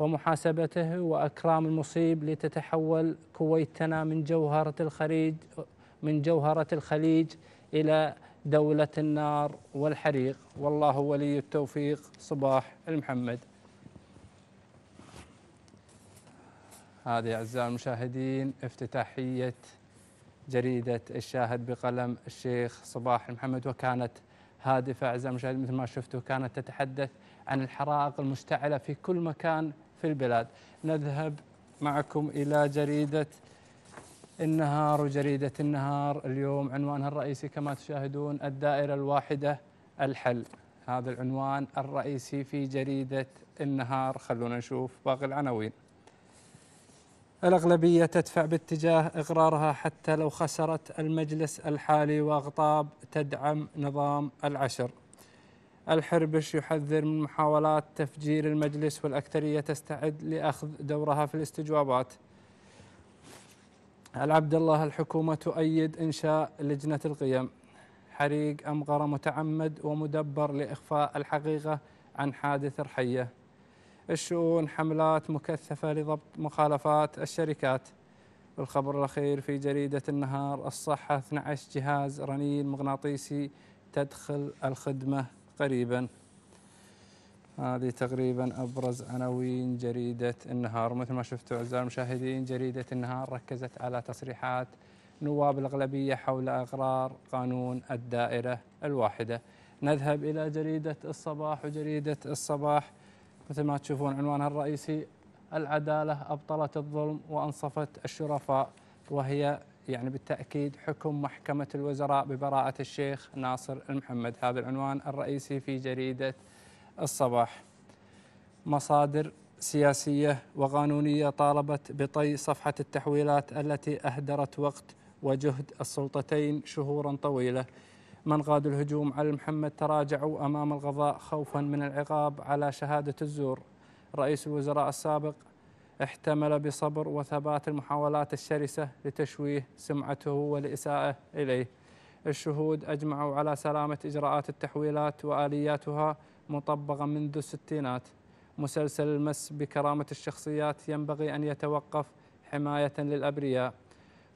ومحاسبته واكرام المصيب لتتحول كويتنا من جوهره الخليج من جوهره الخليج الى دوله النار والحريق والله ولي التوفيق صباح المحمد. هذه اعزائي المشاهدين افتتاحيه جريده الشاهد بقلم الشيخ صباح المحمد وكانت هادفه اعزائي المشاهدين مثل ما شفتوا كانت تتحدث عن الحرائق المشتعله في كل مكان في البلاد نذهب معكم إلى جريدة النهار وجريدة النهار اليوم عنوانها الرئيسي كما تشاهدون الدائرة الواحدة الحل هذا العنوان الرئيسي في جريدة النهار خلونا نشوف باقي العناوين الأغلبية تدفع باتجاه إقرارها حتى لو خسرت المجلس الحالي وأغطاب تدعم نظام العشر الحربش يحذر من محاولات تفجير المجلس والأكثرية تستعد لأخذ دورها في الاستجوابات العبد الله الحكومة تؤيد إنشاء لجنة القيم حريق أمغرة متعمد ومدبر لإخفاء الحقيقة عن حادث رحية الشؤون حملات مكثفة لضبط مخالفات الشركات الخبر الأخير في جريدة النهار الصحة 12 جهاز رنين مغناطيسي تدخل الخدمة قريبا هذه تقريبا أبرز عناوين جريدة النهار مثل ما شفتوا أعزائي المشاهدين جريدة النهار ركزت على تصريحات نواب الأغلبية حول أغرار قانون الدائرة الواحدة نذهب إلى جريدة الصباح وجريدة الصباح مثل ما تشوفون عنوانها الرئيسي العدالة أبطلت الظلم وأنصفت الشرفاء وهي يعني بالتأكيد حكم محكمة الوزراء ببراءة الشيخ ناصر المحمد هذا العنوان الرئيسي في جريدة الصباح مصادر سياسية وقانونية طالبت بطي صفحة التحويلات التي أهدرت وقت وجهد السلطتين شهورا طويلة من منقاد الهجوم على محمد تراجعوا أمام القضاء خوفا من العقاب على شهادة الزور رئيس الوزراء السابق احتمل بصبر وثبات المحاولات الشرسة لتشويه سمعته والإساءة إليه الشهود أجمعوا على سلامة إجراءات التحويلات وآلياتها مطبقة منذ الستينات مسلسل المس بكرامة الشخصيات ينبغي أن يتوقف حماية للأبرياء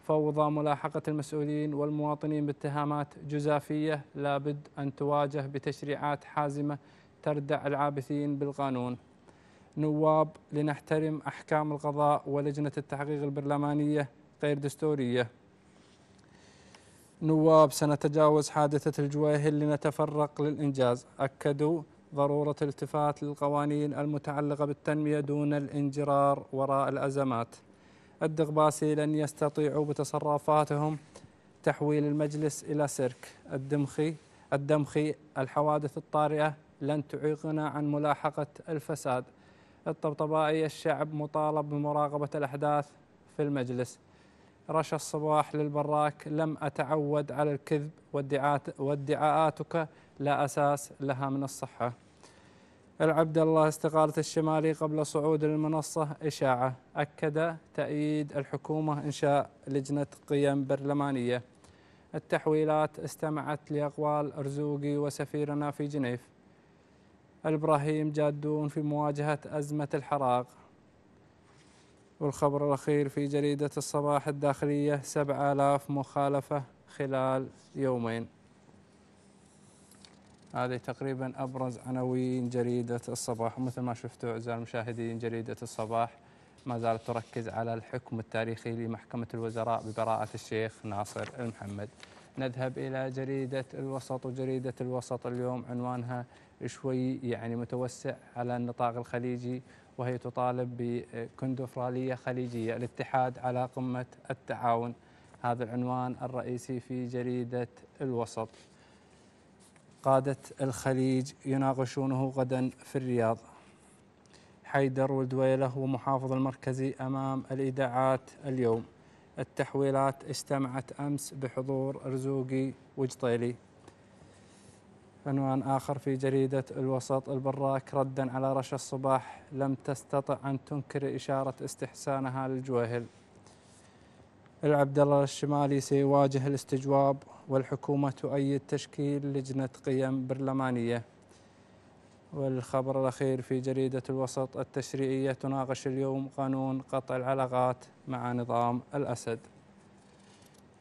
فوضى ملاحقة المسؤولين والمواطنين باتهامات جزافية لابد أن تواجه بتشريعات حازمة تردع العابثين بالقانون نواب لنحترم أحكام القضاء ولجنة التحقيق البرلمانية غير دستورية نواب سنتجاوز حادثة الجواهل لنتفرق للإنجاز أكدوا ضرورة الالتفات للقوانين المتعلقة بالتنمية دون الانجرار وراء الأزمات الدغباسي لن يستطيعوا بتصرفاتهم تحويل المجلس إلى سيرك الدمخي الدمخي الحوادث الطارئة لن تعيقنا عن ملاحقة الفساد الطبطبائي الشعب مطالب بمراقبة الأحداث في المجلس رشا الصباح للبراك لم أتعود على الكذب وادعاءاتك لا أساس لها من الصحة العبد الله استقالة الشمالي قبل صعود المنصة إشاعة أكد تأييد الحكومة إنشاء لجنة قيم برلمانية التحويلات استمعت لأقوال أرزوقي وسفيرنا في جنيف الابراهيم جادون في مواجهة أزمة الحراق والخبر الأخير في جريدة الصباح الداخلية 7000 مخالفة خلال يومين هذه تقريبا أبرز عناوين جريدة الصباح مثل ما شفتوا أعزائي المشاهدين جريدة الصباح ما زالت تركز على الحكم التاريخي لمحكمة الوزراء ببراءة الشيخ ناصر المحمد نذهب إلى جريدة الوسط وجريدة الوسط اليوم عنوانها شوي يعني متوسع على النطاق الخليجي وهي تطالب بكندفرالية خليجية الاتحاد على قمة التعاون هذا العنوان الرئيسي في جريدة الوسط قادة الخليج يناقشونه غدا في الرياض حيدر والدويلة محافظ المركزي أمام الإذاعات اليوم التحويلات اجتمعت أمس بحضور رزوقي وجطيلي عنوان آخر في جريدة الوسط البراك ردا على رشا الصباح لم تستطع أن تنكر إشارة استحسانها للجوهل العبد الله الشمالي سيواجه الاستجواب والحكومة تؤيد تشكيل لجنة قيم برلمانية والخبر الأخير في جريدة الوسط التشريعية تناقش اليوم قانون قطع العلاقات مع نظام الأسد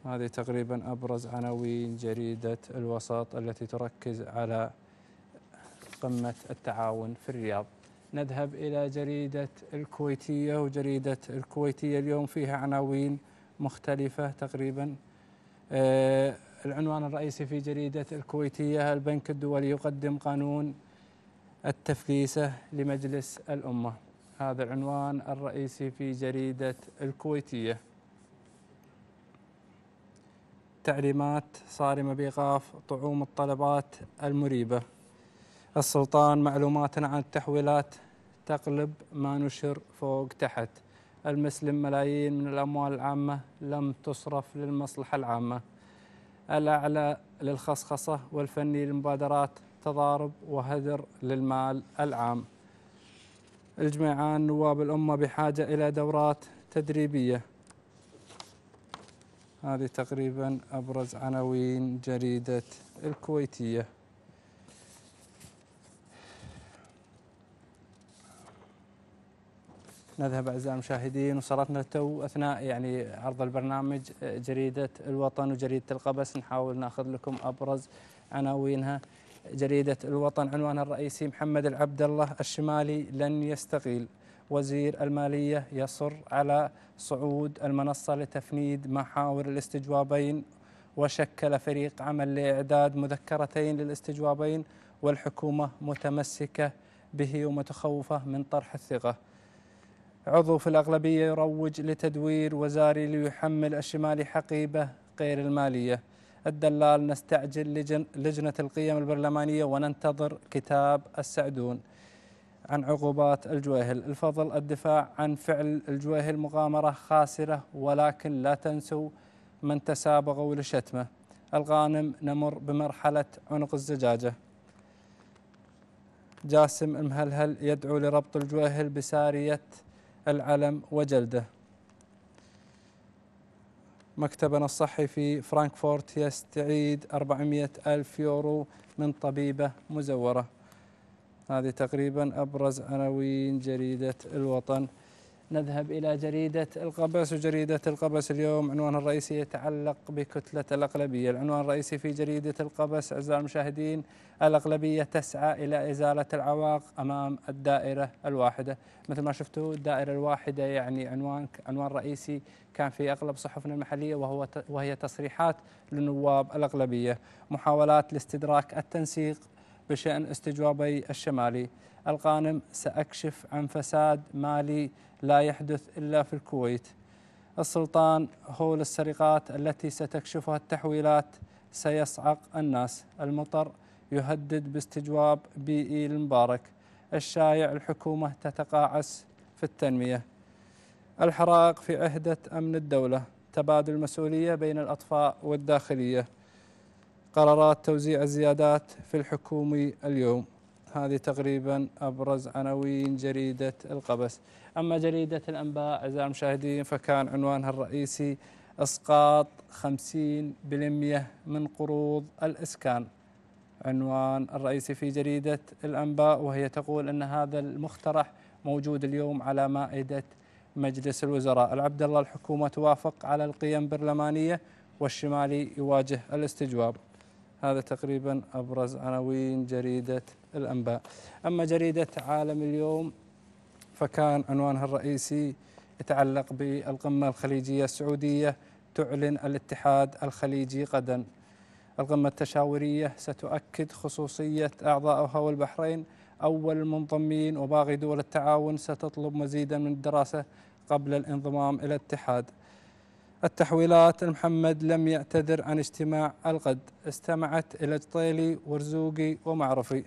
هذه تقريبا أبرز عناوين جريدة الوسط التي تركز على قمة التعاون في الرياض نذهب إلى جريدة الكويتية وجريدة الكويتية اليوم فيها عناوين مختلفة تقريبا آه، العنوان الرئيسي في جريدة الكويتية البنك الدولي يقدم قانون التفليسة لمجلس الأمة هذا العنوان الرئيسي في جريدة الكويتية تعليمات صارمة بإيقاف طعوم الطلبات المريبة السلطان معلوماتنا عن التحويلات تقلب ما نشر فوق تحت المسلم ملايين من الأموال العامة لم تصرف للمصلحة العامة الأعلى للخصخصة والفني للمبادرات تضارب وهدر للمال العام الجميعان نواب الأمة بحاجة إلى دورات تدريبية هذه تقريبا أبرز عناوين جريدة الكويتية نذهب أعزائي المشاهدين وصلتنا تو أثناء يعني عرض البرنامج جريدة الوطن وجريدة القبس نحاول ناخذ لكم أبرز عناوينها جريدة الوطن عنوانها الرئيسي محمد العبد الله الشمالي لن يستقيل وزير المالية يصر على صعود المنصة لتفنيد محاور الاستجوابين وشكل فريق عمل لإعداد مذكرتين للاستجوابين والحكومة متمسكة به ومتخوفة من طرح الثقة عضو في الأغلبية يروج لتدوير وزاري ليحمل الشمالي حقيبة غير المالية الدلال نستعجل لجن لجنة القيم البرلمانية وننتظر كتاب السعدون عن عقوبات الجويهل الفضل الدفاع عن فعل الجويهل مغامرة خاسرة ولكن لا تنسوا من تسابقوا لشتمه الغانم نمر بمرحلة عنق الزجاجة جاسم المهلهل يدعو لربط الجويهل بسارية العلم وجلده مكتبنا الصحي في فرانكفورت يستعيد 400 ألف يورو من طبيبة مزورة هذه تقريبا أبرز عناوين جريدة الوطن نذهب إلى جريدة القبس وجريدة القبس اليوم عنوانها الرئيسي يتعلق بكتلة الأغلبية العنوان الرئيسي في جريدة القبس أعزائي المشاهدين الأغلبية تسعى إلى إزالة العواق أمام الدائرة الواحدة مثل ما شفتوا الدائرة الواحدة يعني عنوان عنوان رئيسي كان في أغلب صحفنا المحلية وهو وهي تصريحات لنواب الأغلبية محاولات لاستدراك التنسيق بشأن استجوابي الشمالي القانم سأكشف عن فساد مالي لا يحدث إلا في الكويت السلطان هو للسرقات التي ستكشفها التحويلات سيصعق الناس المطر يهدد باستجواب بيئي المبارك الشايع الحكومة تتقاعس في التنمية الحرائق في عهدة أمن الدولة تبادل المسؤولية بين الأطفاء والداخلية قرارات توزيع الزيادات في الحكومي اليوم هذه تقريبا أبرز عناوين جريدة القبس أما جريدة الأنباء أعزائي المشاهدين فكان عنوانها الرئيسي إسقاط 50% من قروض الإسكان عنوان الرئيسي في جريدة الأنباء وهي تقول أن هذا المقترح موجود اليوم على مائدة مجلس الوزراء العبد الله الحكومة توافق على القيم برلمانية والشمالي يواجه الاستجواب هذا تقريبا أبرز عناوين جريدة الأنباء أما جريدة عالم اليوم فكان عنوانها الرئيسي يتعلق بالقمة الخليجية السعودية تعلن الاتحاد الخليجي غدا القمة التشاورية ستؤكد خصوصية أعضائها والبحرين أول المنضمين وباقي دول التعاون ستطلب مزيدا من الدراسة قبل الانضمام إلى الاتحاد التحويلات محمد لم يعتذر عن اجتماع الغد استمعت إلى جطيلي ورزوقي ومعرفي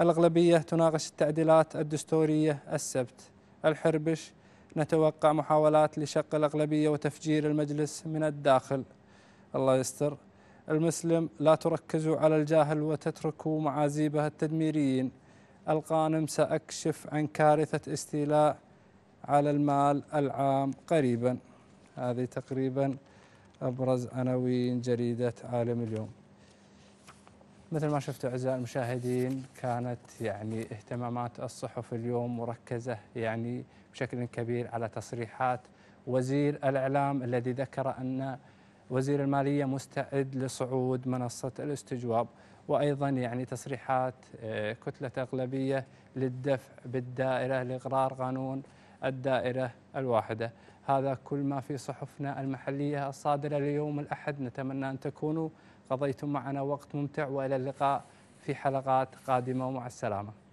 الأغلبية تناقش التعديلات الدستورية السبت الحربش نتوقع محاولات لشق الأغلبية وتفجير المجلس من الداخل الله يستر المسلم لا تركزوا على الجاهل وتتركوا معازيبه التدميريين القانم سأكشف عن كارثة استيلاء على المال العام قريبا هذه تقريبا أبرز عناوين جريدة عالم اليوم مثل ما شفتوا أعزائي المشاهدين كانت يعني اهتمامات الصحف اليوم مركزة يعني بشكل كبير على تصريحات وزير الإعلام الذي ذكر أن وزير المالية مستعد لصعود منصة الاستجواب وأيضا يعني تصريحات آه، كتلة أغلبية للدفع بالدائرة لإقرار قانون الدائرة الواحدة هذا كل ما في صحفنا المحلية الصادرة ليوم الأحد نتمنى أن تكونوا قضيتم معنا وقت ممتع والى اللقاء في حلقات قادمه ومع السلامه